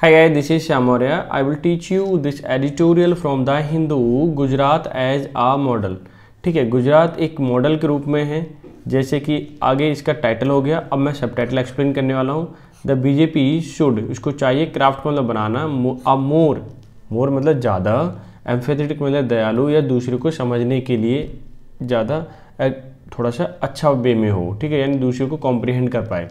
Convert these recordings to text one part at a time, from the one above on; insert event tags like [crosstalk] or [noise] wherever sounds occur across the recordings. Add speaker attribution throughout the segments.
Speaker 1: Hi guys, this is Shamorya. I will teach you this editorial from the Hindu Gujarat as a model. ठीक है गुजरात एक model के रूप में है जैसे कि आगे इसका टाइटल हो गया अब मैं सब टाइटल एक्सप्लेन करने वाला हूँ द बीजेपी शुड इसको चाहिए क्राफ्ट मतलब बनाना अ मोर मोर मतलब ज़्यादा एम्फेथेटिक मतलब दयालु या दूसरे को समझने के लिए ज़्यादा थोड़ा सा अच्छा वे में हो ठीक है यानी दूसरे को कॉम्प्रिहेंड कर पाए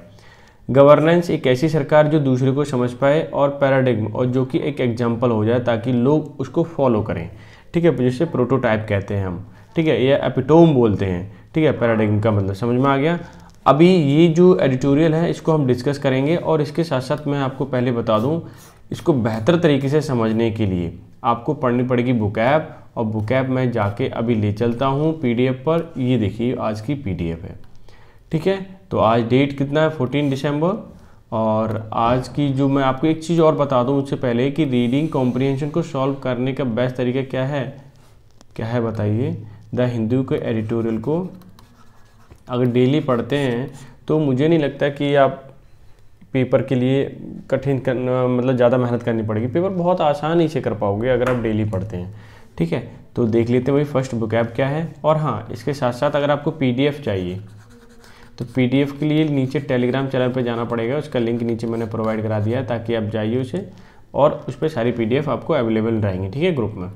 Speaker 1: गवर्नेंस एक ऐसी सरकार जो दूसरे को समझ पाए और पैराडिग्म और जो कि एक एग्जाम्पल हो जाए ताकि लोग उसको फॉलो करें ठीक है जिसे प्रोटोटाइप कहते हैं हम ठीक है या एपिटोम बोलते हैं ठीक है पैराडिग्म का मतलब समझ में आ गया अभी ये जो एडिटोरियल है इसको हम डिस्कस करेंगे और इसके साथ साथ मैं आपको पहले बता दूँ इसको बेहतर तरीके से समझने के लिए आपको पढ़नी पड़ेगी बुक ऐप और बुक ऐप मैं जाके अभी ले चलता हूँ पी पर ये देखिए आज की पी है ठीक है तो आज डेट कितना है फोर्टीन दिसंबर और आज की जो मैं आपको एक चीज़ और बता दूं उससे पहले कि रीडिंग कॉम्प्रिहेंशन को सॉल्व करने का बेस्ट तरीका क्या है क्या है बताइए द हिंदू के एडिटोरियल को अगर डेली पढ़ते हैं तो मुझे नहीं लगता कि आप पेपर के लिए कठिन करना मतलब ज़्यादा मेहनत करनी पड़ेगी पेपर बहुत आसानी से कर पाओगे अगर आप डेली पढ़ते हैं ठीक है तो देख लेते हैं भाई फर्स्ट बुकैब क्या है और हाँ इसके साथ साथ अगर आपको पीडीएफ चाहिए तो पीडीएफ के लिए नीचे टेलीग्राम चैनल पर जाना पड़ेगा उसका लिंक नीचे मैंने प्रोवाइड करा दिया है ताकि आप जाइए उसे और उस पर सारी पी आपको अवेलेबल रहेंगी ठीक है ग्रुप में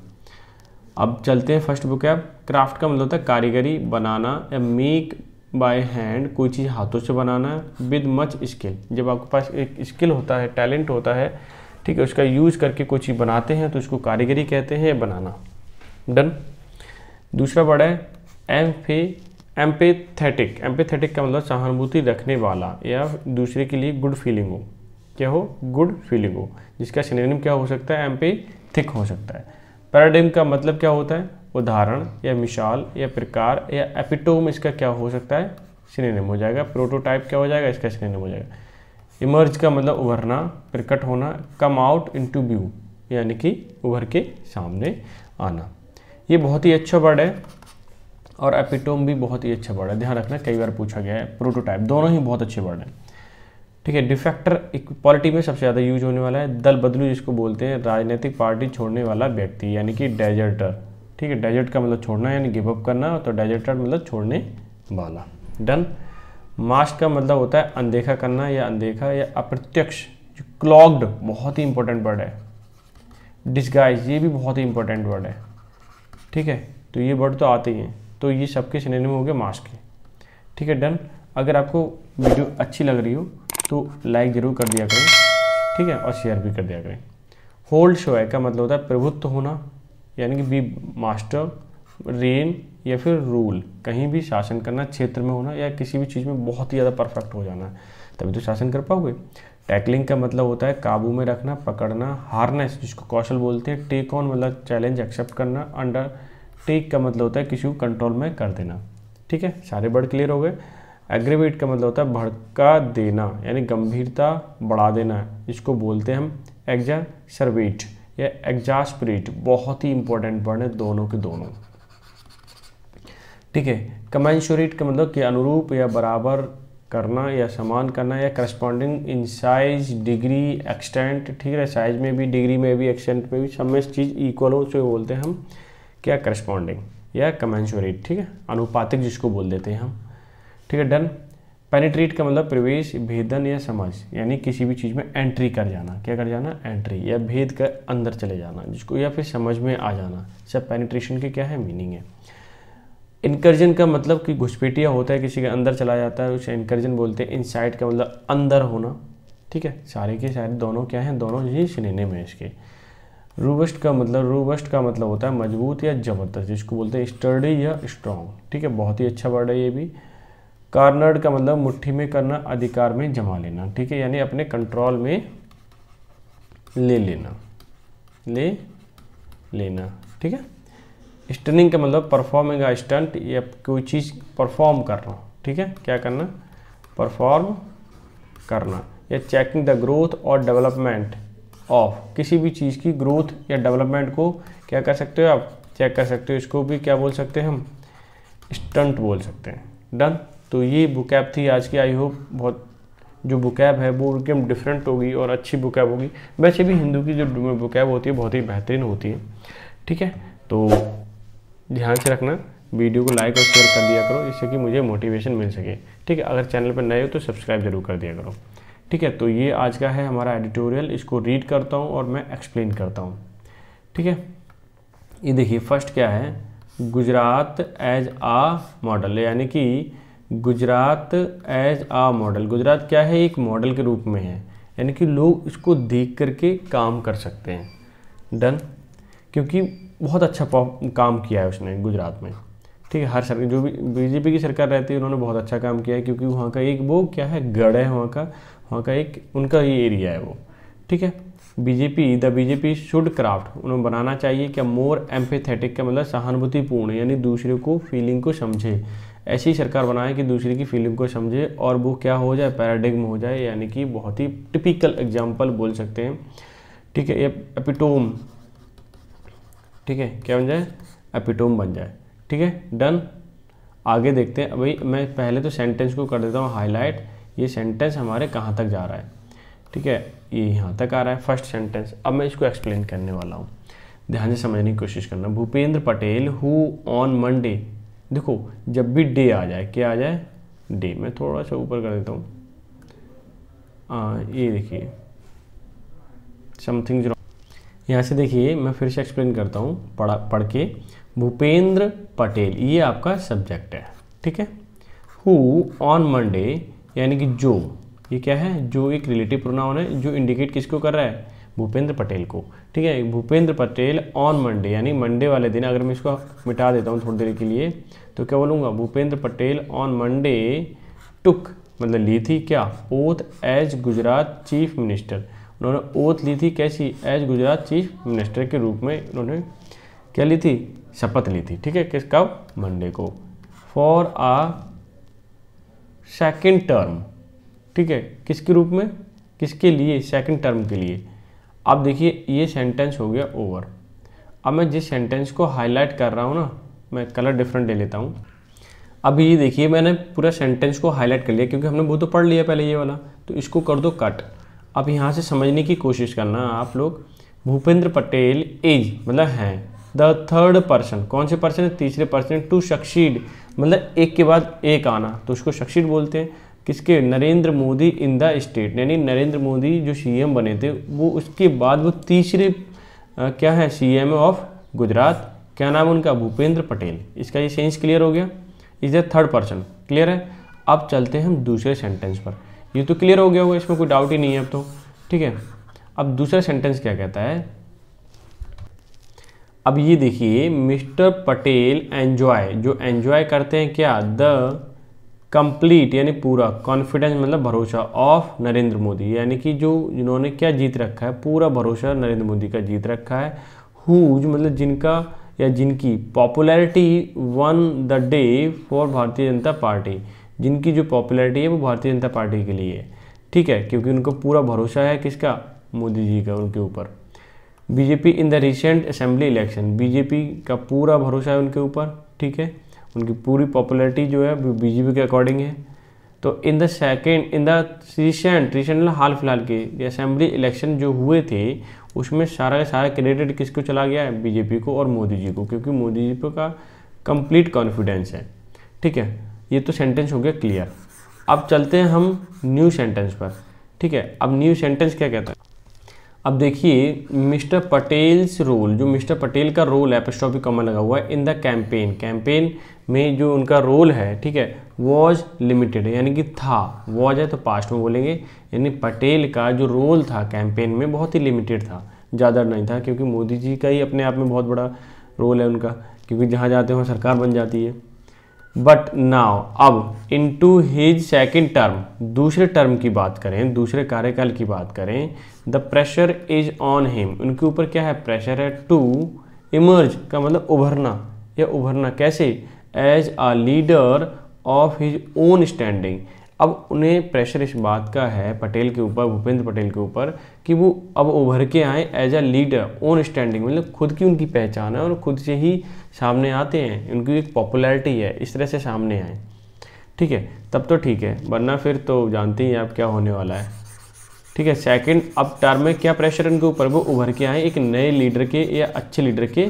Speaker 1: अब चलते हैं फर्स्ट बुक है क्राफ्ट का मतलब होता है कारीगरी बनाना या मेक बाय हैंड कोई चीज़ हाथों से बनाना विद मच स्किल जब आपके पास एक स्किल होता है टैलेंट होता है ठीक है उसका यूज़ करके कोई चीज़ बनाते हैं तो उसको कारीगरी कहते हैं बनाना डन दूसरा बड़ा है फे एम्पेथेटिक एम्पेथेटिक का मतलब सहानुभूति रखने वाला या दूसरे के लिए गुड फीलिंग हो क्या हो गुड फीलिंग हो जिसका सिनेम क्या हो सकता है एम्पेथिक हो सकता है पैराडिम का मतलब क्या होता है उदाहरण या मिसाल या प्रकार या एपिटोम इसका क्या हो सकता है सिनेम हो जाएगा प्रोटोटाइप क्या हो जाएगा इसका सिनेम हो जाएगा इमर्ज का मतलब उभरना प्रकट होना कम आउट टू व्यू यानी कि उभर के सामने आना ये बहुत ही अच्छा वर्ड है और एपिटोम भी बहुत ही अच्छा वर्ड है ध्यान रखना कई बार पूछा गया है प्रोटोटाइप दोनों ही बहुत अच्छे वर्ड हैं ठीक है डिफेक्टर पॉलिटी में सबसे ज़्यादा यूज होने वाला है दल बदलू जिसको बोलते हैं राजनीतिक पार्टी छोड़ने वाला व्यक्ति यानी कि डेजर्टर ठीक है डेजर्ट का मतलब छोड़ना यानी गिवअप करना तो डेजर्टर मतलब छोड़ने वाला डन मास्क का मतलब होता है अनदेखा करना या अनदेखा या अप्रत्यक्ष क्लॉग्ड बहुत ही इंपॉर्टेंट वर्ड है डिस्गाइज ये भी बहुत ही इंपॉर्टेंट वर्ड है ठीक है तो ये वर्ड तो आते ही हैं तो ये सबके सिनेरियो हो गए मास्क के ठीक है डन अगर आपको वीडियो अच्छी लग रही हो तो लाइक ज़रूर कर दिया करें ठीक है और शेयर भी कर दिया करें होल्ड शो है का मतलब होता है प्रभुत्व होना यानी कि बी मास्टर रेन या फिर रूल कहीं भी शासन करना क्षेत्र में होना या किसी भी चीज़ में बहुत ही ज़्यादा परफेक्ट हो जाना तभी तो शासन कर पाओगे टैकलिंग का मतलब होता है काबू में रखना पकड़ना हार्नेस जिसको कौशल बोलते हैं टेक ऑन मतलब चैलेंज एक्सेप्ट करना अंडर टेक का मतलब होता है किसी को कंट्रोल में कर देना ठीक है सारे वर्ड क्लियर हो गए एग्रीवेट का मतलब होता है भड़का देना यानी गंभीरता बढ़ा देना इसको बोलते हैं हम एग्जासर्वेट या एग्जास्परेट बहुत ही इंपॉर्टेंट वर्ड है दोनों के दोनों ठीक है कमेंशोरेट का मतलब कि अनुरूप या बराबर करना या समान करना या corresponding in size degree extent ठीक है साइज में भी डिग्री में भी एक्सटेंट में भी सब में चीज़ इक्वल हो उसको बोलते हैं हम क्या करस्पॉन्डिंग या कमेंशोरेट ठीक है अनुपातिक जिसको बोल देते हैं हम ठीक है डन पेनिट्रेट का मतलब प्रवेश भेदन या समझ यानी किसी भी चीज़ में एंट्री कर जाना क्या कर जाना एंट्री या भेद कर अंदर चले जाना जिसको या फिर समझ में आ जाना सब पेनिट्रेशन के क्या है मीनिंग है इंकर्जन का मतलब कि घुसपेटिया होता है किसी के अंदर चला जाता है उसे इंकर्जन बोलते हैं इनसाइड का मतलब अंदर होना ठीक है सारे के सारे दोनों क्या हैं दोनों ही सिनेमे में इसके रूबस्ट का मतलब रूबस्ट का मतलब होता है मजबूत या ज़बरदस्त जिसको बोलते हैं स्टर्डी या स्ट्रॉन्ग ठीक है बहुत ही अच्छा वर्ड है ये भी कार्नर्ड का मतलब मुट्ठी में करना अधिकार में जमा लेना ठीक है यानी अपने कंट्रोल में ले लेना ले लेना ठीक है स्टनिंग का मतलब परफॉर्मिंग आ स्टंट या कोई चीज़ परफॉर्म करना ठीक है क्या करना परफॉर्म करना या चेकिंग द ग्रोथ और डेवलपमेंट ऑफ किसी भी चीज़ की ग्रोथ या डेवलपमेंट को क्या कर सकते हो आप चेक कर सकते हो इसको भी क्या बोल सकते हैं हम स्टंट बोल सकते हैं डन तो ये बुकैब थी आज की आई होप बहुत जो बुकैब है वो एकदम डिफरेंट होगी और अच्छी बुकैब होगी वैसे भी हिंदू की जो बुकैब होती है बहुत ही बेहतरीन होती है ठीक है तो ध्यान से रखना वीडियो को लाइक और शेयर कर दिया करो जिससे कि मुझे मोटिवेशन मिल सके ठीक है अगर चैनल पर नए हो तो सब्सक्राइब जरूर कर दिया करो ठीक है तो ये आज का है हमारा एडिटोरियल इसको रीड करता हूँ और मैं एक्सप्लेन करता हूँ ठीक है ये देखिए फर्स्ट क्या है गुजरात एज आ मॉडल यानी कि Gujarat as a model Gujarat क्या है एक मॉडल के रूप में है यानी कि लोग इसको देख करके काम कर सकते हैं डन क्योंकि बहुत अच्छा काम किया है उसने गुजरात में ठीक है हर सरकार जो भी बीजेपी की सरकार रहती है उन्होंने बहुत अच्छा काम किया है क्योंकि वहाँ का एक वो क्या है गढ़ है वहाँ का वहाँ का एक उनका ही एरिया है वो ठीक है BJP the BJP should craft उन्हें बनाना चाहिए क्या मोर एम्पेथेटिक का मतलब सहानुभूतिपूर्ण यानी दूसरे को फीलिंग को समझे ऐसी सरकार बनाए कि दूसरे की फीलिंग को समझे और वो क्या हो जाए पैराडिग्म हो जाए यानी कि बहुत ही टिपिकल एग्जाम्पल बोल सकते हैं ठीक है ये एपिटोम ठीक है क्या बन जाए एपिटोम बन जाए ठीक है डन आगे देखते हैं भाई मैं पहले तो सेंटेंस को कर देता हूँ हाईलाइट ये सेंटेंस हमारे कहाँ तक जा रहा है ठीक है ये यहाँ तक आ रहा है फर्स्ट सेंटेंस अब मैं इसको एक्सप्लेन करने वाला हूँ ध्यान से समझने की कोशिश करना Bhupendra Patel who on Monday देखो जब भी डे आ जाए क्या आ जाए डे मैं थोड़ा सा ऊपर कर देता हूँ ये देखिए समथिंग यहाँ से देखिए मैं फिर से एक्सप्लेन करता हूँ पढ़ा पढ़ के भूपेंद्र पटेल ये आपका सब्जेक्ट है ठीक है हु ऑन मंडे यानी कि जो ये क्या है जो एक रिलेटिव प्रोनाउन है जो इंडिकेट किसको कर रहा है भूपेंद्र पटेल को ठीक है भूपेंद्र पटेल ऑन मंडे यानी मंडे वाले दिन अगर मैं इसको मिटा देता हूँ थोड़ी देर के लिए तो क्या बोलूँगा Bhupendra Patel on Monday took मतलब ली थी क्या oath as Gujarat chief minister उन्होंने ओथ ली थी कैसी एज गुजरात चीफ मिनिस्टर के रूप में उन्होंने क्या ली थी शपथ ली थी ठीक है किस कब मंडे को फॉर आ सेकेंड टर्म ठीक है किसके रूप में किसके लिए सेकेंड टर्म के लिए अब देखिए ये सेंटेंस हो गया ओवर अब मैं जिस सेंटेंस को हाईलाइट कर रहा हूँ ना मैं कलर डिफरेंट ले लेता हूँ अभी ये देखिए मैंने पूरा सेंटेंस को हाईलाइट कर लिया क्योंकि हमने वो तो पढ़ लिया पहले ये वाला तो इसको कर दो कट अब यहाँ से समझने की कोशिश करना आप लोग भूपेंद्र पटेल एज मतलब हैं द थर्ड पर्सन कौन से पर्सन है तीसरे पर्सन टू सक्सीड मतलब एक के बाद एक आना तो उसको शख्सियत बोलते हैं किसके Narendra Modi in the state यानी नरेंद्र मोदी जो सीएम बने थे वो उसके बाद वो तीसरे आ, क्या है सीएम ऑफ गुजरात क्या नाम उनका भूपेंद्र पटेल इसका ये सेंस क्लियर हो गया is the third person clear है अब चलते हैं हम दूसरे सेंटेंस पर ये तो क्लियर हो गया होगा इसमें कोई डाउट ही नहीं है अब तो ठीक है अब दूसरा सेंटेंस क्या कहता है अब ये देखिए मिस्टर पटेल एन्जॉय जो एन्जॉय करते हैं क्या द कंप्लीट यानी पूरा कॉन्फिडेंस मतलब भरोसा ऑफ नरेंद्र मोदी यानी कि जो जिन्होंने क्या जीत रखा है पूरा भरोसा नरेंद्र मोदी का जीत रखा है हुज मतलब जिनका या जिनकी popularity won the day for Bharatiya Janata party जिनकी जो पॉपुलैरिटी है वो भारतीय जनता पार्टी के लिए है ठीक है क्योंकि उनको पूरा भरोसा है किसका मोदी जी का उनके ऊपर BJP in the recent assembly election BJP का पूरा भरोसा है उनके ऊपर ठीक है उनकी पूरी पॉपुलरिटी जो है बीजेपी के अकॉर्डिंग है तो in the second in the recent recent हाल फिलहाल के असेंबली इलेक्शन जो हुए थे उसमें सारा का सारा क्रेडिट किसको चला गया है बीजेपी को और मोदी जी को क्योंकि मोदी जी का कंप्लीट कॉन्फिडेंस है ठीक है ये तो सेंटेंस हो गया क्लियर अब चलते हैं हम न्यू सेंटेंस पर ठीक है अब न्यू सेंटेंस क्या कहता है अब देखिए मिस्टर पटेल्स रोल जो मिस्टर पटेल का रोल है एपस्ट्रॉफी कॉमन लगा हुआ है इन द कैंपेन कैंपेन में जो उनका रोल है ठीक है वॉज लिमिटेड यानी कि था वॉज है तो पास्ट में बोलेंगे यानी पटेल का जो रोल था कैंपेन में बहुत ही लिमिटेड था ज़्यादा नहीं था क्योंकि मोदी जी का ही अपने आप में बहुत बड़ा रोल है उनका क्योंकि जहाँ जाते हैं वहाँ सरकार बन जाती है बट नाउ अब into his second term दूसरे टर्म की बात करें दूसरे कार्यकाल की बात करें the pressure is on him उनके ऊपर क्या है प्रेशर है टू इमर्ज का मतलब उभरना या उभरना कैसे as a leader of his own standing अब उन्हें प्रेशर इस बात का है पटेल के ऊपर भूपेंद्र पटेल के ऊपर कि वो अब उभर के आए as a leader own standing मतलब खुद की उनकी पहचान है और खुद से ही सामने आते हैं उनकी एक पॉपुलैरिटी है इस तरह से सामने आए ठीक है तब तो ठीक है वरना फिर तो जानते ही आप क्या होने वाला है ठीक है सेकंड अब टर्म में क्या प्रेशर इनके ऊपर वो उभर के आए एक नए लीडर के या अच्छे लीडर के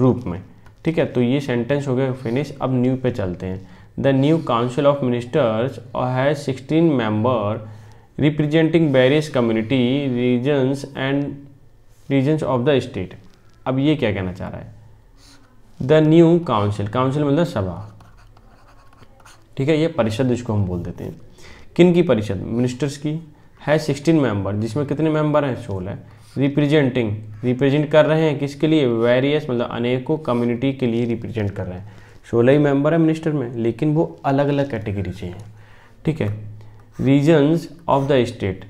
Speaker 1: रूप में ठीक है तो ये सेंटेंस हो गया फिनिश अब न्यू पे चलते हैं the new council of ministers और has sixteen member representing various community regions and regions of the state अब ये क्या कहना चाह रहा है द न्यू काउंसिल काउंसिल मतलब सभा ठीक है ये परिषद जिसको हम बोल देते हैं किन की परिषद मिनिस्टर्स की है सिक्सटीन मेंबर जिसमें कितने मेंबर हैं सोलह रिप्रेजेंटिंग रिप्रेजेंट कर रहे हैं किसके लिए वेरियस मतलब अनेकों कम्युनिटी के लिए रिप्रेजेंट कर रहे हैं सोलह ही मेंबर है मिनिस्टर में लेकिन वो अलग अलग कैटेगरी से हैं ठीक है रीजन्स ऑफ द स्टेट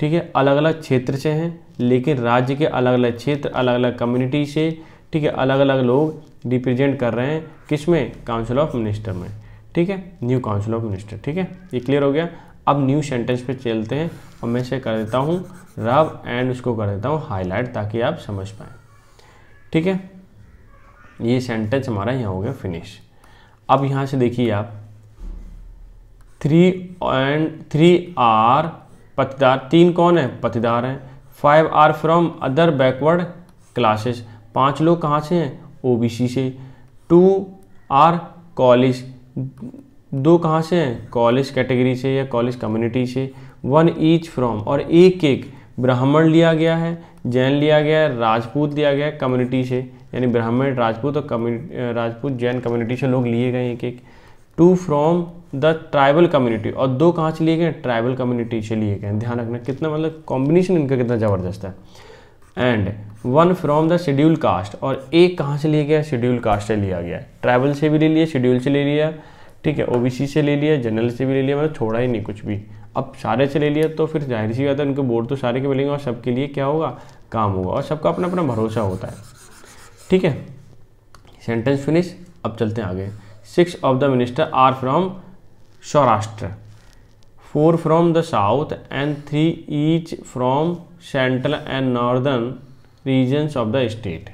Speaker 1: ठीक है अलग अलग क्षेत्र से हैं लेकिन राज्य के अलग अलग क्षेत्र अलग अलग कम्युनिटी से ठीक है अलग अलग लोग रिप्रेजेंट कर रहे हैं किस में काउंसिल ऑफ मिनिस्टर में ठीक है न्यू काउंसिल ऑफ मिनिस्टर ठीक है ये क्लियर हो गया अब न्यू सेंटेंस पे चलते हैं और मैं इसे कर देता हूँ रब एंड उसको कर देता हूँ हाईलाइट ताकि आप समझ पाए ठीक है ये सेंटेंस हमारा यहाँ हो गया फिनिश अब यहाँ से देखिए आप three and three are Patidar तीन कौन है पतिदार हैं five are from other backward classes पांच लोग कहाँ से हैं ओबीसी से टू आर कॉलेज दो कहाँ से हैं कॉलेज कैटेगरी से या कॉलेज कम्युनिटी से वन ईच फ्रॉम और एक एक ब्राह्मण लिया गया है जैन लिया गया है राजपूत लिया गया है कम्युनिटी से यानी ब्राह्मण राजपूत और कम्युनिटी राजपूत जैन कम्युनिटी से लोग लिए गए एक एक two from the tribal community और दो कहाँ से लिए गए ट्राइबल कम्युनिटी से लिए गए ध्यान रखना कितना मतलब कॉम्बिनेशन इनका कितना ज़बरदस्त है and one from the schedule caste और एक कहाँ से लिया गया शेड्यूल कास्ट से लिया गया ट्राइबल से भी ले लिया शेड्यूल से ले लिया ठीक है सी से ले लिया जनरल से भी ले लिया मतलब छोड़ा ही नहीं कुछ भी अब सारे से ले लिया तो फिर जाहिर सी बात है उनके बोर्ड तो सारे के मिलेंगे और सबके लिए क्या होगा काम होगा और सबका अपना अपना भरोसा होता है ठीक है सेंटेंस फिनिश अब चलते हैं आगे six of the minister are from Saurashtra four from the south and three each from central and northern regions of the state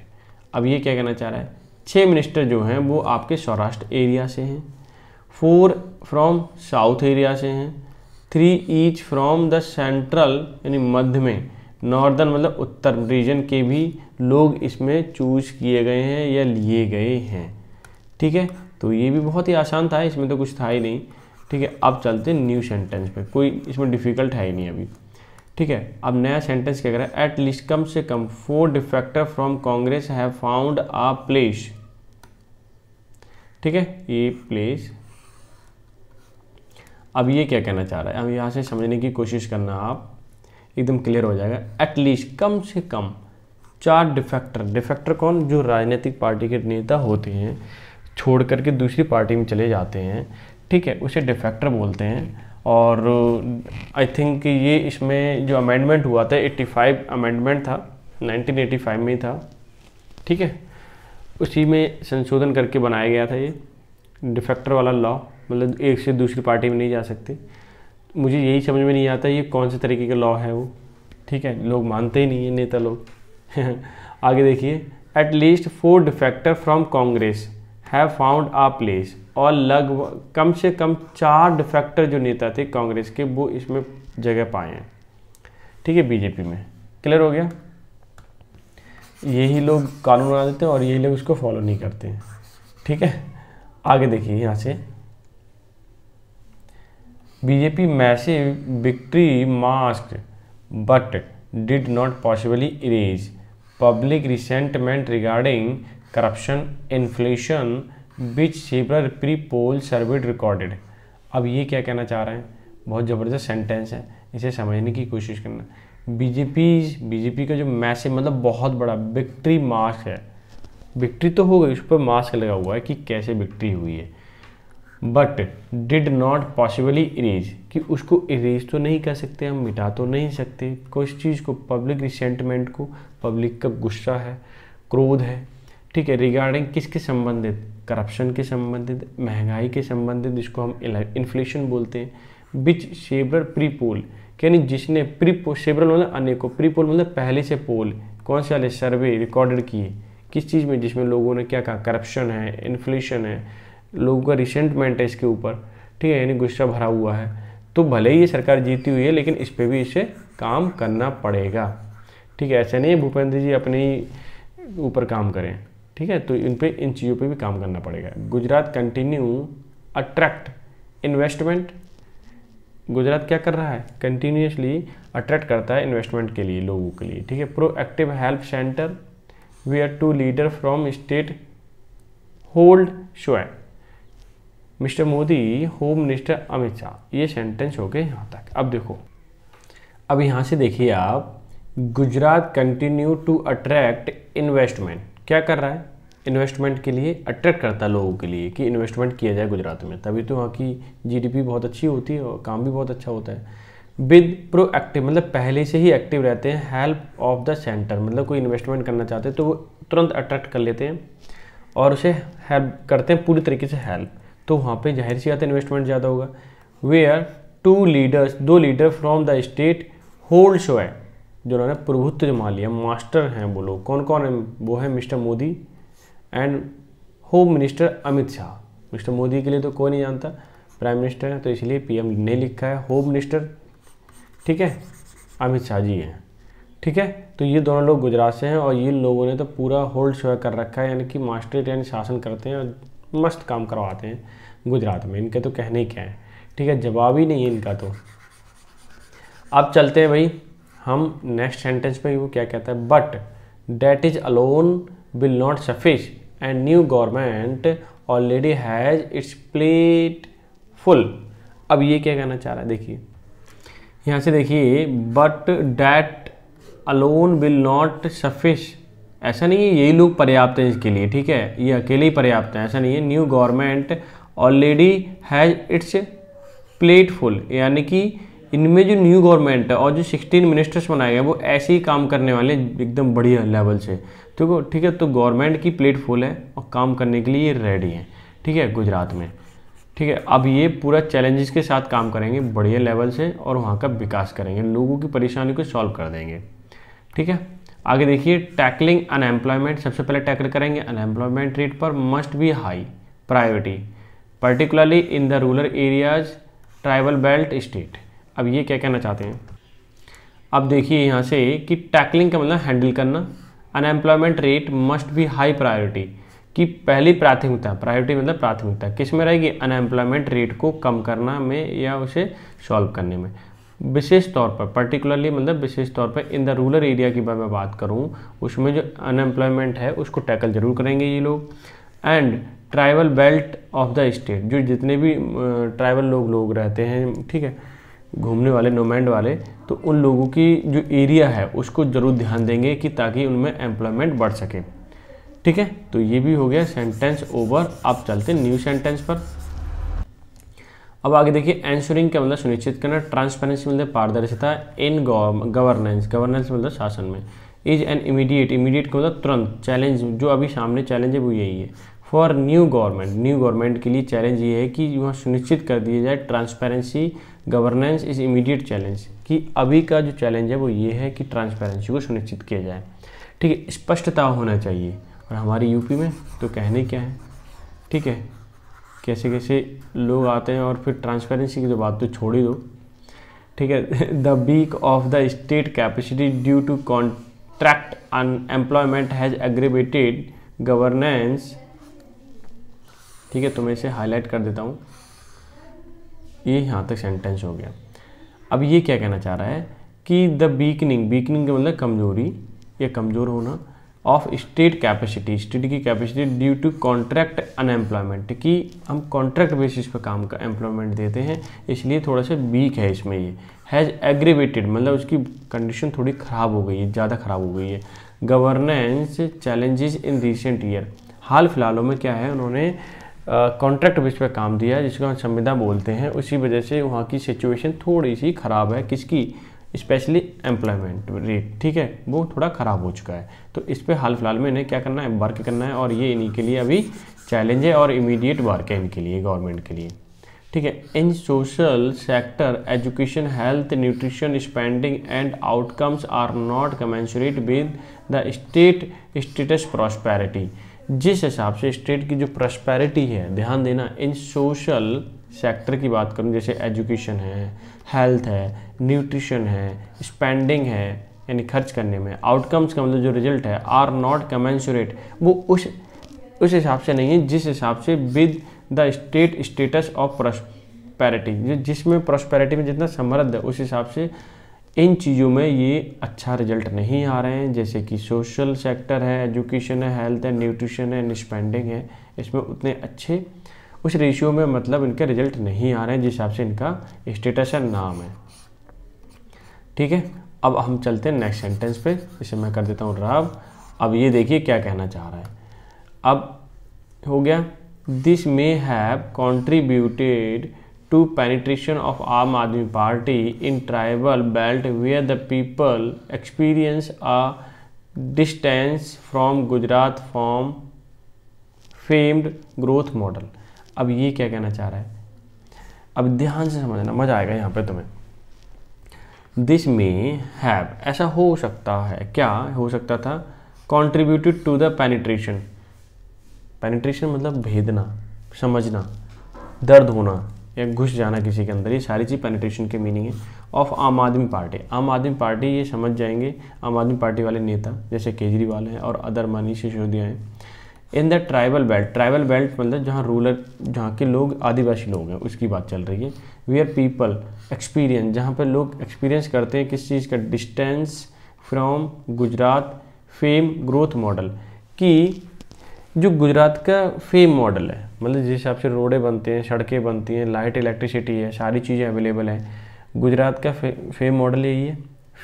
Speaker 1: अब ये क्या कहना चाह रहा है छः मिनिस्टर जो हैं वो आपके सौराष्ट्र एरिया से हैं फोर फ्रॉम साउथ एरिया से हैं three each from the central यानी मध्य में नॉर्दर्न मतलब उत्तर रीजन के भी लोग इसमें चूज किए गए हैं या लिए गए हैं ठीक है तो ये भी बहुत ही आसान था इसमें तो कुछ था ही नहीं ठीक है अब चलते न्यू सेंटेंस पे कोई इसमें डिफ़िकल्ट है ही नहीं अभी ठीक है अब नया सेंटेंस क्या करें एट लीस्ट कम से कम four defector from Congress have found a place ठीक है ये प्लेस अब ये क्या कहना चाह रहा है अब यहाँ से समझने की कोशिश करना आप एकदम क्लियर हो जाएगा एट लीस्ट कम से कम चार डिफेक्टर डिफेक्टर कौन जो राजनीतिक पार्टी के नेता होते हैं छोड़ करके दूसरी पार्टी में चले जाते हैं ठीक है उसे डिफेक्टर बोलते हैं और आई uh, थिंक ये इसमें जो अमेंडमेंट हुआ था 85 अमेंडमेंट था 1985 में था ठीक है उसी में संशोधन करके बनाया गया था ये डिफेक्टर वाला लॉ मतलब एक से दूसरी पार्टी में नहीं जा सकते मुझे यही समझ में नहीं आता ये कौन से तरीके का लॉ है वो ठीक है लोग मानते ही नहीं है नेता लोग [laughs] आगे देखिए at least four defector from Congress have found a place और लगभग कम से कम चार डिफेक्टर जो नेता थे कांग्रेस के वो इसमें जगह पाए हैं ठीक है बीजेपी में क्लियर हो गया यही लोग कानून बना देते हैं और यही लोग उसको फॉलो नहीं करते हैं ठीक है आगे देखिए यहाँ से BJP massive victory mask but did not possibly erase public resentment regarding corruption inflation which सीबर प्री पोल सर्वे रिकॉर्डेड अब ये क्या कहना चाह रहे हैं बहुत ज़बरदस्त सेंटेंस है इसे समझने की कोशिश करना बीजेपी बीजेपी का जो मैसेज मतलब बहुत बड़ा विक्ट्री मास्क है विक्ट्री तो हो गई उस पर मास्क लगा हुआ है कि कैसे विक्ट्री हुई है but did not possibly erase कि उसको इरेज तो नहीं कर सकते हम मिटा तो नहीं सकते कुछ चीज़ को पब्लिक रिसेंटमेंट को पब्लिक का गुस्सा है क्रोध है ठीक है रिगार्डिंग किसके संबंधित करप्शन के संबंधित महंगाई के संबंधित जिसको हम इन्फ्लेशन बोलते हैं बिच शेबर प्री पोल यानी जिसने प्री पोल शेबरल मतलब अनेकों प्री पोल मतलब पहले से पोल कौन से वाले सर्वे रिकॉर्डेड किए किस चीज़ में जिसमें लोगों ने क्या कहा करप्शन है इन्फ्लेशन है लोगों का रिसेंटमेंट है इसके ऊपर ठीक है यानी गुस्सा भरा हुआ है तो भले ही ये सरकार जीती हुई है लेकिन इस पर भी इसे काम करना पड़ेगा ठीक है ऐसा नहीं भूपेंद्र जी अपने ही ऊपर काम करें ठीक है तो इन पे इन चीज़ों पे भी काम करना पड़ेगा Gujarat continue attract investment Gujarat क्या कर रहा है कंटिन्यूसली अट्रैक्ट करता है इन्वेस्टमेंट के लिए लोगों के लिए ठीक है proactive help centre we are two leader from state hold show mister Modi home minister Amit Shah ये सेंटेंस हो गए यहाँ तक अब देखो अब यहाँ से देखिए आप Gujarat continue to attract investment क्या कर रहा है इन्वेस्टमेंट के लिए अट्रैक्ट करता है लोगों के लिए कि इन्वेस्टमेंट किया जाए गुजरात में तभी तो वहाँ की जीडीपी बहुत अच्छी होती है और काम भी बहुत अच्छा होता है विद प्रोएक्टिव मतलब पहले से ही एक्टिव रहते हैं हेल्प ऑफ द सेंटर मतलब कोई इन्वेस्टमेंट करना चाहते हैं तो वो तुरंत अट्रैक्ट कर लेते हैं और उसे हेल्प करते हैं पूरी तरीके से हेल्प तो वहाँ पे जाहिर सी बात है इन्वेस्टमेंट ज़्यादा होगा वे आर टू लीडर्स दो leader from the state hold show है जो उन्होंने प्रभुत्व जमा लिया मास्टर हैं वो लोग कौन कौन है वो है mister Modi and home minister Amit Shah mister Modi के लिए तो कोई नहीं जानता प्राइम मिनिस्टर हैं तो इसलिए पीएम ने लिखा है होम मिनिस्टर ठीक है अमित शाह जी हैं ठीक है तो ये दोनों लोग गुजरात से हैं और ये लोगों ने तो पूरा होल्ड शो कर रखा है यानी कि मास्टर यानी शासन करते हैं और मस्त काम करवाते हैं गुजरात में इनके तो कहने ही क्या है ठीक है जवाब ही नहीं है इनका तो अब चलते हैं भाई हम नेक्स्ट सेंटेंस में वो क्या कहता है but that is alone will not suffice and new government already has its plate full अब ये क्या कहना चाह रहा है देखिए यहाँ से देखिए but that alone will not suffice ऐसा नहीं है यही लोग पर्याप्त हैं इसके लिए ठीक है ये अकेले ही पर्याप्त हैं ऐसा नहीं है new government already has its plateful यानी कि इनमें जो न्यू गवर्नमेंट है और जो 16 मिनिस्टर्स बनाए गए वो ऐसे ही काम करने वाले एकदम बढ़िया लेवल से तो ठीक है तो गवर्नमेंट की प्लेट फुल है और काम करने के लिए रेडी है ठीक है गुजरात में ठीक है अब ये पूरा चैलेंजेस के साथ काम करेंगे बढ़िया लेवल से और वहाँ का विकास करेंगे लोगों की परेशानी को सॉल्व कर देंगे ठीक है आगे देखिए टैकलिंग अनएम्प्लॉयमेंट सबसे पहले टैकल करेंगे अनएम्प्लॉयमेंट रेट पर must be high priority particularly in the rural areas tribal belt state अब ये क्या कहना चाहते हैं अब देखिए यहाँ से कि टैकलिंग का मतलब हैंडल करना unemployment rate must be high priority कि पहली प्राथमिकता प्रायोरिटी मतलब प्राथमिकता किस में रहेगी अनएम्प्लॉयमेंट रेट को कम करना में या उसे सॉल्व करने में विशेष तौर पर पर्टिकुलरली मतलब विशेष तौर पर इन द रूरल एरिया की मैं बात करूँ उसमें जो अनएम्प्लॉयमेंट है उसको टैकल जरूर करेंगे ये लोग and tribal belt of the state जो जितने भी ट्राइबल लोग लोग रहते हैं ठीक है घूमने वाले नोमैंड वाले तो उन लोगों की जो एरिया है उसको ज़रूर ध्यान देंगे कि ताकि उनमें एम्प्लॉयमेंट बढ़ सके ठीक है तो ये भी हो गया सेंटेंस ओवर आप चलते न्यू सेंटेंस पर अब आगे देखिए एंसरिंग का मतलब सुनिश्चित करना ट्रांसपेरेंसी मतलब पारदर्शिता इन गवर्नेंस गवर्नेंस मतलब शासन में इज एन इमीडिएट इमीडिएट का मतलब तुरंत चैलेंज जो अभी सामने चैलेंज है वो यही है for new government new government के लिए चैलेंज ये है कि वहाँ सुनिश्चित कर दिया जाए transparency governance is immediate challenge कि अभी का जो चैलेंज है वो ये है कि ट्रांसपेरेंसी को सुनिश्चित किया जाए ठीक है स्पष्टता होना चाहिए और हमारे यूपी में तो कहने क्या है ठीक है कैसे कैसे लोग आते हैं और फिर ट्रांसपेरेंसी की तो बात तो छोड़ ही दो ठीक है [laughs] the weak of the state capacity due to contract unemployment has aggravated governance ठीक है तो मैं इसे हाईलाइट कर देता हूँ ये यहाँ तक सेंटेंस हो गया अब ये क्या कहना चाह रहा है कि द बीकनिंग बीकनिंग का मतलब कमजोरी या कमज़ोर होना ऑफ स्टेट कैपेसिटी स्टेट की capacity due to contract unemployment कि हम कॉन्ट्रैक्ट बेसिस पर काम का एम्प्लॉयमेंट देते हैं इसलिए थोड़ा सा वीक है इसमें ये हैज़ एग्रीवेटेड मतलब उसकी कंडीशन थोड़ी ख़राब हो गई है ज़्यादा ख़राब हो गई है governance challenges in recent year हाल फिलहालों में क्या है उन्होंने कॉन्ट्रैक्ट बेस पर काम दिया है जिसको हम संविदा बोलते हैं उसी वजह से वहाँ की सिचुएशन थोड़ी सी ख़राब है किसकी स्पेशली एम्प्लॉयमेंट रेट ठीक है वो थोड़ा ख़राब हो चुका है तो इस पर हाल फिलहाल में इन्हें क्या करना है वर्क करना है और ये इन्हीं के लिए अभी चैलेंज है और इमीडिएट वर्क है इनके लिए गवर्नमेंट के लिए ठीक है in social sector education health nutrition spending and outcomes are not commensurate with the state status prosperity जिस हिसाब से स्टेट की जो प्रस्पैरिटी है ध्यान देना इन सोशल सेक्टर की बात करूँ जैसे एजुकेशन है हेल्थ है न्यूट्रिशन है स्पेंडिंग है यानी खर्च करने में आउटकम्स का मतलब जो रिजल्ट है आर नॉट कमेंसुरेट वो उस उस हिसाब से नहीं है जिस हिसाब से with the state status of prosperity जिसमें प्रॉस्पैरिटी में जितना समृद्ध है उस हिसाब से इन चीज़ों में ये अच्छा रिजल्ट नहीं आ रहे हैं जैसे कि सोशल सेक्टर है एजुकेशन है हेल्थ है न्यूट्रिशन है स्पेंडिंग है इसमें उतने अच्छे उस रेशियो में मतलब इनके रिजल्ट नहीं आ रहे हैं जिस हिसाब से इनका स्टेटस है नाम है ठीक है अब हम चलते हैं नेक्स्ट सेंटेंस पे इसे मैं कर देता हूँ राव अब ये देखिए क्या कहना चाह रहा है अब हो गया this may have contributed to penetration of Aam Aadmi Party in tribal belt where the people experience a distance from Gujarat form famed growth model अब ये क्या कहना चाह रहा है अब ध्यान से समझना मज़ा आएगा यहाँ पे तुम्हें दिस मे हैव ऐसा हो सकता है क्या हो सकता था contributed to the penetration penetration मतलब भेदना समझना दर्द होना या घुस जाना किसी के अंदर ये सारी चीज़ पेनिट्रेशन के मीनिंग है ऑफ आम आदमी पार्टी आम आदमी पार्टी ये समझ जाएंगे आम आदमी पार्टी वाले नेता जैसे केजरीवाल हैं और अदर मनीष सिसोदिया हैं in the tribal belt tribal belt मतलब जहाँ रूरल जहाँ के लोग आदिवासी लोग हैं उसकी बात चल रही है वी आर पीपल एक्सपीरियंस जहाँ पर लोग एक्सपीरियंस करते हैं किस चीज़ का distance from Gujarat fame growth model कि जो गुजरात का फेम मॉडल है मतलब जिस हिसाब से रोडें बनते हैं सड़कें बनती हैं लाइट इलेक्ट्रिसिटी है सारी चीज़ें अवेलेबल हैं गुजरात का फे, फेम मॉडल यही है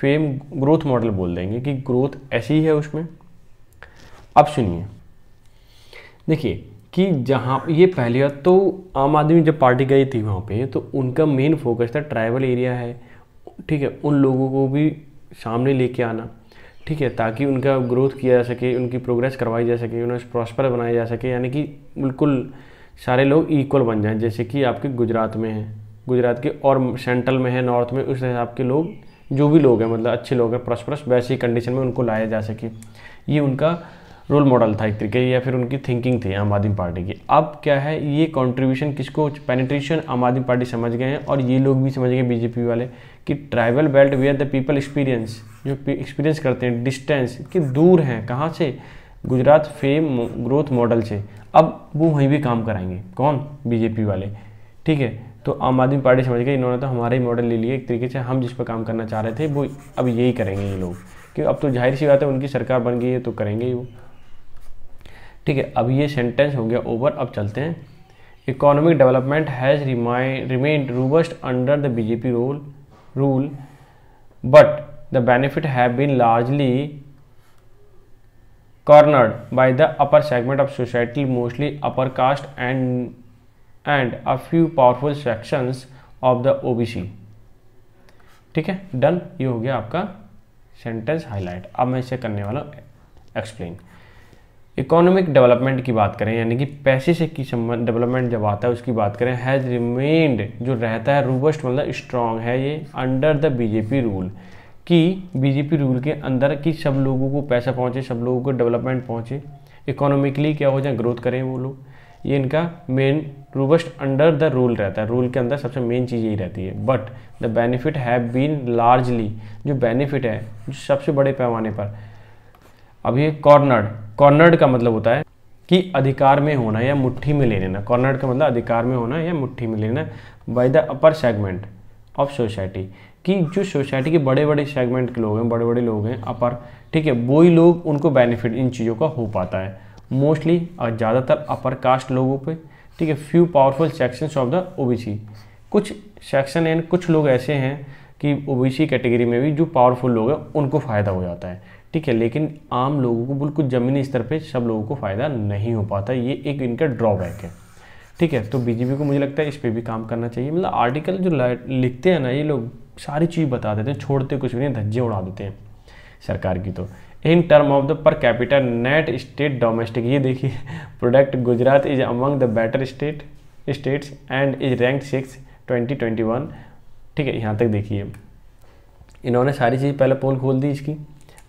Speaker 1: फेम ग्रोथ मॉडल बोल देंगे कि ग्रोथ ऐसी है उसमें अब सुनिए देखिए कि जहाँ ये पहले तो आम आदमी जब पार्टी गई थी वहाँ पे तो उनका मेन फोकस था ट्राइबल एरिया है ठीक है उन लोगों को भी सामने लेके आना ठीक है ताकि उनका ग्रोथ किया जा सके उनकी प्रोग्रेस करवाई जा सके उन्हें प्रॉस्पर बनाया जा सके यानी कि बिल्कुल सारे लोग इक्वल बन जाएं जैसे कि आपके गुजरात में है गुजरात के और सेंट्रल में है नॉर्थ में उस हिसाब के लोग जो भी लोग हैं मतलब अच्छे लोग हैं प्रॉस्परस वैसी कंडीशन में उनको लाया जा सके ये उनका रोल मॉडल था एक तरीके या फिर उनकी थिंकिंग थी आम आदमी पार्टी की अब क्या है ये कंट्रीब्यूशन किसको पेनिट्रेशन आम आदमी पार्टी समझ गए हैं और ये लोग भी समझ गए बीजेपी वाले कि tribal belt where the people experience जो एक्सपीरियंस करते हैं डिस्टेंस कि दूर हैं कहाँ से गुजरात फेम ग्रोथ मॉडल से अब वो वहीं भी काम कराएंगे कौन बीजेपी वाले ठीक है तो आम आदमी पार्टी समझ गई इन्होंने तो हमारा ही मॉडल ले लिया एक तरीके से हम जिस पर काम करना चाह रहे थे वो अब यही करेंगे ये लोग क्योंकि अब तो जाहिर सी बात है उनकी सरकार बन गई है तो करेंगे ही वो ठीक है अब ये सेंटेंस हो गया ओवर अब चलते हैं economic development has remain robust under the BJP rule rule but the benefit have been largely cornered by the upper segment of society mostly upper caste and and a few powerful sections of the OBC ठीक है done ये हो गया आपका sentence highlight अब मैं इसे करने वाला हूँ एक्सप्लेन इकोनॉमिक डेवलपमेंट की बात करें यानी कि पैसे से की संबंध डेवलपमेंट जब आता है उसकी बात करें हैज़ रिमेन्ड जो रहता है रूबस्ट मतलब स्ट्रांग है ये अंडर द बीजेपी रूल कि बीजेपी रूल के अंदर कि सब लोगों को पैसा पहुंचे सब लोगों को डेवलपमेंट पहुंचे इकोनॉमिकली क्या हो जाए ग्रोथ करें वो लोग ये इनका main robust under the rule रहता है रूल के अंदर सबसे मेन चीज़ यही रहती है but the benefit have been largely जो बेनिफिट है जो सबसे बड़े पैमाने पर अभी कॉर्नर्ड कॉर्नर्ड का मतलब होता है कि अधिकार में होना या मुट्ठी में ले लेना कॉर्नर्ड का मतलब अधिकार में होना या मुट्ठी में लेना by the upper segment of society कि जो सोसाइटी के बड़े बड़े सेगमेंट के लोग हैं बड़े बड़े लोग हैं अपर ठीक है वो ही लोग उनको बेनिफिट इन चीज़ों का हो पाता है मोस्टली और ज़्यादातर अपर कास्ट लोगों पे ठीक है few powerful sections of the OBC कुछ सेक्शन एंड कुछ लोग ऐसे हैं कि ओबीसी कैटेगरी में भी जो पावरफुल लोग हैं उनको फ़ायदा हो जाता है ठीक है लेकिन आम लोगों को बिल्कुल ज़मीनी स्तर पर सब लोगों को फ़ायदा नहीं हो पाता ये एक इनका ड्रॉबैक है ठीक है तो बीजेपी को मुझे लगता है इस पर भी काम करना चाहिए मतलब आर्टिकल जो लिखते हैं ना ये लोग सारी चीज़ बता देते हैं छोड़ते कुछ भी नहीं धज्जे उड़ा देते हैं सरकार की तो in term of the per capita net state domestic ये देखिए product Gujarat is among the better state states and is rank six twenty twenty one ठीक है यहाँ तक देखिए इन्होंने सारी चीज़ पहले पोल खोल दी इसकी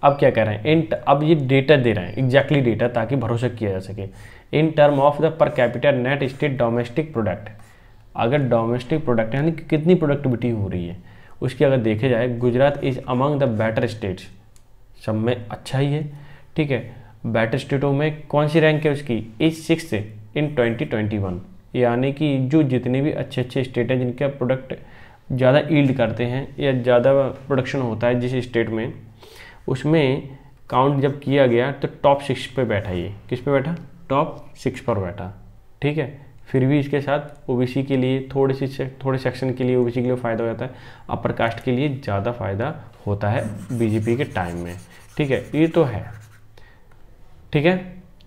Speaker 1: अब क्या कह रहे हैं इन अब ये डेटा दे रहे हैं एग्जैक्टली डेटा ताकि भरोसा किया जा सके in term of the per capita net state domestic product अगर डोमेस्टिक प्रोडक्ट यानी कि कितनी प्रोडक्टिविटी हो रही है उसकी अगर देखे जाए Gujarat is among the better states सब में अच्छा ही है ठीक है बेटर स्टेटों में कौन सी रैंक है उसकी as six in twenty twenty one यानी कि जो जितने भी अच्छे अच्छे स्टेट हैं जिनका प्रोडक्ट ज़्यादा ईल्ड करते हैं या ज़्यादा प्रोडक्शन होता है जिस स्टेट में उसमें काउंट जब किया गया तो टॉप सिक्स पे बैठा ये किस पे बैठा टॉप सिक्स पर बैठा ठीक है फिर भी इसके साथ ओबीसी के लिए थोड़े सी से, थोड़े सेक्शन के लिए ओबीसी के लिए फ़ायदा हो जाता है अपर कास्ट के लिए ज़्यादा फ़ायदा होता है बीजेपी के टाइम में ठीक है ये तो है ठीक है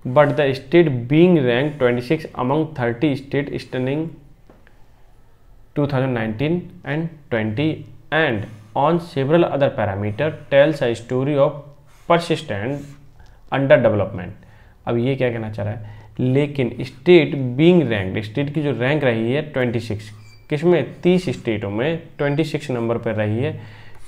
Speaker 1: but the state being rank 26 among thirty state standing 2019 twenty 20 on several other parameter tells a story of persistent underdevelopment अब ये क्या कहना चाह रहा है लेकिन स्टेट बींग रैंक्ड स्टेट की जो रैंक रही है 26 किसमें तीस स्टेटों में 26 नंबर पर रही है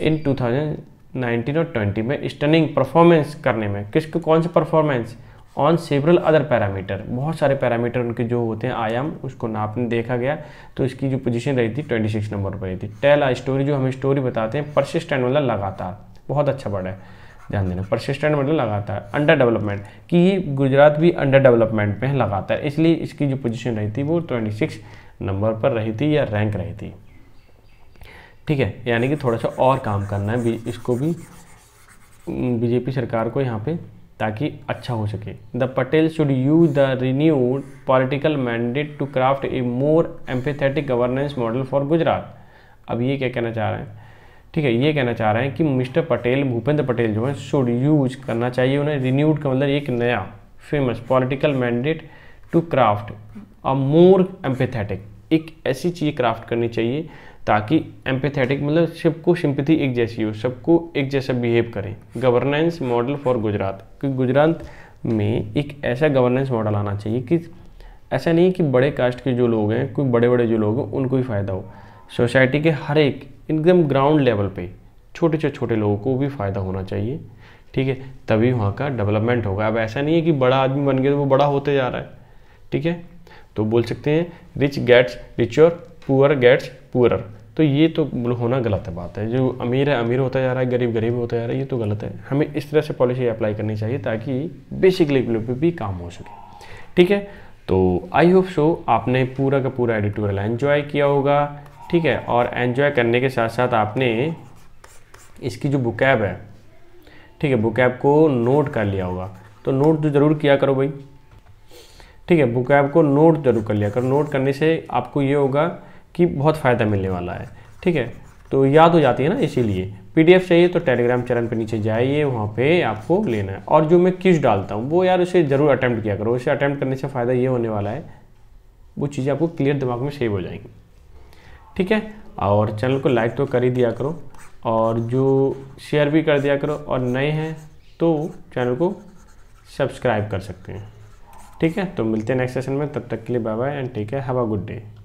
Speaker 1: इन 2019 और 20 में स्टनिंग परफॉर्मेंस करने में किस कौन से performance on several other parameter बहुत सारे पैरामीटर उनके जो होते हैं आयाम उसको नापने देखा गया तो इसकी जो पोजीशन रही थी 26 नंबर पर रही थी टेल आ स्टोरी जो हम स्टोरी बताते हैं परसिस्टेंट वाला लगातार बहुत अच्छा बढ़ा है ध्यान देना परसिस्टेंट मतलब लगातार अंडर डेवलपमेंट कि ये गुजरात भी अंडर डेवलपमेंट में है लगातार इसलिए इसकी जो पोजीशन रही थी वो 26 नंबर पर रही थी या रैंक रही थी ठीक है यानी कि थोड़ा सा और काम करना है इसको भी बीजेपी सरकार को यहाँ पे ताकि अच्छा हो सके the Patel should use the renewed political mandate to craft a more empathetic governance model for Gujarat अब ये क्या कहना चाह रहे हैं ठीक है ये कहना चाह रहे हैं कि मिस्टर पटेल भूपेंद्र पटेल जो है शुड यूज करना चाहिए उन्हें रिन्यूड का मतलब एक नया famous political mandate to craft a more empathetic एक ऐसी चीज़ क्राफ्ट करनी चाहिए ताकि एम्पेथेटिक मतलब सबको सिंपथी एक जैसी हो सबको एक जैसा बिहेव करें गवर्नेंस मॉडल फॉर गुजरात क्योंकि गुजरात में एक ऐसा गवर्नेंस मॉडल आना चाहिए कि ऐसा नहीं कि बड़े कास्ट के जो लोग हैं कोई बड़े बड़े जो लोग हैं उनको ही फ़ायदा हो सोसाइटी के हर एक एकदम ग्राउंड लेवल पे छोटे से छोटे लोगों को भी फ़ायदा होना चाहिए ठीक है तभी वहाँ का डेवलपमेंट होगा अब ऐसा नहीं है कि बड़ा आदमी बन गया तो वो बड़ा होते जा रहा है ठीक है तो बोल सकते हैं rich gets richer poor gets poor तो ये तो होना गलत बात है जो अमीर है अमीर होता जा रहा है गरीब गरीब होता जा रहा है ये तो गलत है हमें इस तरह से पॉलिसी अप्लाई करनी चाहिए ताकि बेसिक लेवल पर भी काम हो सके ठीक है तो आई होप सो आपने पूरा का पूरा एडिटोरियल एन्जॉय किया होगा ठीक है और एन्जॉय करने के साथ साथ आपने इसकी जो बुकैब है ठीक है बुकैब को नोट कर लिया होगा तो नोट तो ज़रूर किया करो भाई ठीक है बुकैब को नोट जरूर कर लिया करो नोट करने से आपको ये होगा कि बहुत फ़ायदा मिलने वाला है ठीक है तो याद हो जाती है ना इसीलिए पीडीएफ चाहिए तो टेलीग्राम चैनल पे नीचे जाइए वहाँ पे आपको लेना है और जो मैं किस डालता हूँ वो यार उसे ज़रूर अटैम्प्ट किया करो उसे अटैम्प्ट करने से फ़ायदा ये होने वाला है वो चीज़ें आपको क्लियर दिमाग में सेव हो जाएंगी ठीक है और चैनल को लाइक तो कर ही दिया करो और जो शेयर भी कर दिया करो और नए हैं तो चैनल को सब्सक्राइब कर सकते हैं ठीक है तो मिलते हैं नेक्स्ट सेशन में तब तक के लिए bye bye and take care have a good day